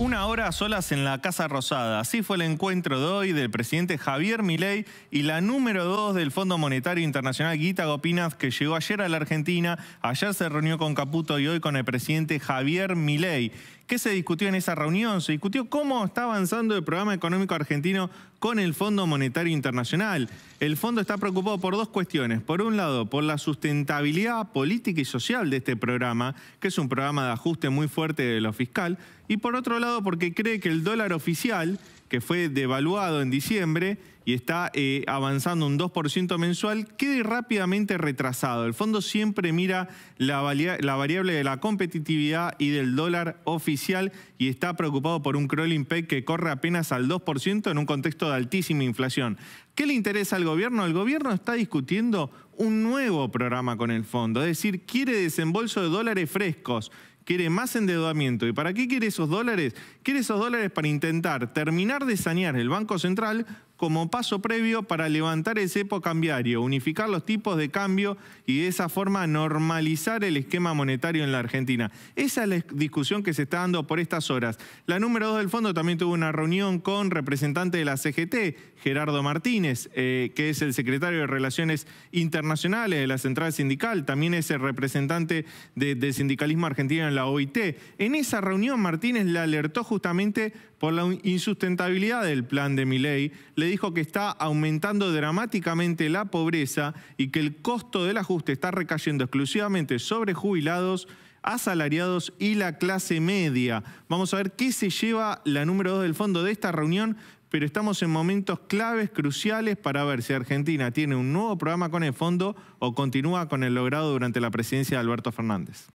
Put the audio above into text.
Una hora solas en la Casa Rosada. Así fue el encuentro de hoy del presidente Javier Milei y la número dos del Fondo Monetario Internacional, Guita Gopinath, que llegó ayer a la Argentina. Ayer se reunió con Caputo y hoy con el presidente Javier Milei. ¿Qué se discutió en esa reunión? Se discutió cómo está avanzando el programa económico argentino con el Fondo Monetario Internacional. El fondo está preocupado por dos cuestiones. Por un lado, por la sustentabilidad política y social de este programa, que es un programa de ajuste muy fuerte de lo fiscal, y por otro lado, porque cree que el dólar oficial, que fue devaluado en diciembre y está eh, avanzando un 2% mensual, quede rápidamente retrasado. El fondo siempre mira la, la variable de la competitividad y del dólar oficial y está preocupado por un crawling peg que corre apenas al 2% en un contexto de altísima inflación. ¿Qué le interesa al gobierno? El gobierno está discutiendo un nuevo programa con el fondo, es decir, quiere desembolso de dólares frescos quiere más endeudamiento. ¿Y para qué quiere esos dólares? Quiere esos dólares para intentar terminar de sanear el Banco Central como paso previo para levantar el cepo cambiario, unificar los tipos de cambio y de esa forma normalizar el esquema monetario en la Argentina. Esa es la discusión que se está dando por estas horas. La número dos del fondo también tuvo una reunión con representante de la CGT, Gerardo Martínez, eh, que es el secretario de Relaciones Internacionales de la Central Sindical, también es el representante del sindicalismo argentino en la OIT. En esa reunión Martínez le alertó justamente por la insustentabilidad del plan de Miley. Le dijo que está aumentando dramáticamente la pobreza y que el costo del ajuste está recayendo exclusivamente sobre jubilados, asalariados y la clase media. Vamos a ver qué se lleva la número dos del fondo de esta reunión, pero estamos en momentos claves, cruciales, para ver si Argentina tiene un nuevo programa con el fondo o continúa con el logrado durante la presidencia de Alberto Fernández.